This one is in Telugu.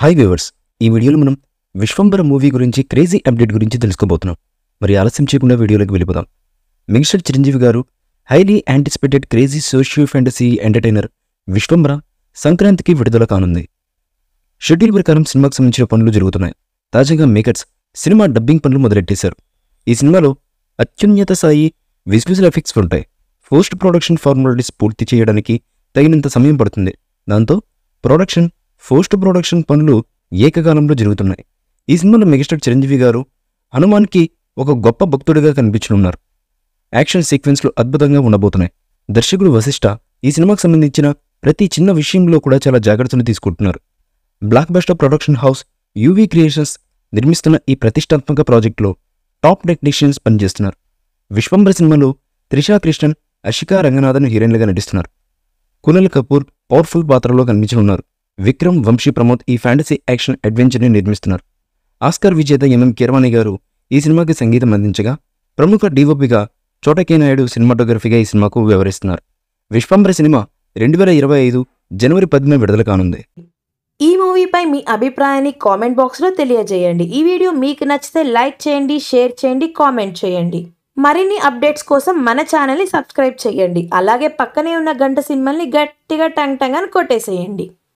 హాయ్ వ్యూవర్స్ ఈ వీడియోలో మనం విశ్వంబర మూవీ గురించి క్రేజీ అప్డేట్ గురించి తెలుసుకోబోతున్నాం మరి ఆలస్యం చేయకుండా వీడియోలోకి వెళ్ళిపోదాం megastar Chiranjeevi garu highly anticipated crazy socio fantasy entertainer Vishwambhara సంక్రాంతికి విడుదల కానుంది షెడ్యూల్ ప్రకారం సినిమాకు సంబంధించిన పనులు జరుగుతున్నాయి తాజాగా మేకర్స్ సినిమా డబ్బింగ్ పనులు మొదలెట్టేశారు ఈ సినిమాలో అత్యున్నత స్థాయి విజువల్ ఎఫెక్ట్స్ ఉంటాయి పోస్ట్ ప్రొడక్షన్ ఫార్మాలిటీస్ పూర్తి చేయడానికి తగినంత సమయం పడుతుంది దాంతో ప్రొడక్షన్ పోస్ట్ ప్రొడక్షన్ పనులు ఏకకాలంలో జరుగుతున్నాయి ఈ సినిమాలో మెగాస్టార్ చిరంజీవి గారు హనుమాన్కి ఒక గొప్ప భక్తుడిగా కనిపించనున్నారు యాక్షన్ సీక్వెన్స్లు అద్భుతంగా ఉండబోతున్నాయి దర్శకుడు వశిష్ఠ ఈ సినిమాకు సంబంధించిన ప్రతి చిన్న విషయంలో కూడా చాలా జాగ్రత్తలు తీసుకుంటున్నారు blockbuster production house UV creations నిర్మిస్తున్న ఈ ప్రతిష్టాత్మక ప్రాజెక్టులో టాప్ టెక్నీషియన్స్ పనిచేస్తున్నారు విశ్వంబర సినిమాలో త్రిషా కృష్ణన్ అషికా రంగనాథన్ హీరోయిన్లుగా నటిస్తున్నారు కునల్ కపూర్ పవర్ఫుల్ పాత్రలో కనిపించనున్నారు విక్రమ్ వంశీ ప్రమోద్ ఈ ఫ్యాంటసీ యాక్షన్ అడ్వెంచర్ని నిర్మిస్తున్నారు ఆస్కర్ విజేత ఎంఎం కిరవాణి గారు ఈ సినిమాకి సంగీతం అందించగా ప్రముఖ డీఓపిగా చోటకే నాయుడు సినిమాటోగ్రఫీగా ఈ సినిమాకు వివరిస్తున్నారు విశ్వంబర సినిమా రెండు వేల ఇరవై ఐదు జనవరి పదిన విడుదల కానుంది ఈ మూవీపై మీ అభిప్రాయాన్ని కామెంట్ బాక్స్లో తెలియజేయండి ఈ వీడియో మీకు నచ్చితే లైక్ చేయండి షేర్ చేయండి కామెంట్ చేయండి మరిన్ని అప్డేట్స్ కోసం మన ఛానల్ని సబ్స్క్రైబ్ చేయండి అలాగే పక్కనే ఉన్న గంట సినిమాల్ని గట్టిగా టంగ్ టంగ్ అని కొట్టేసేయండి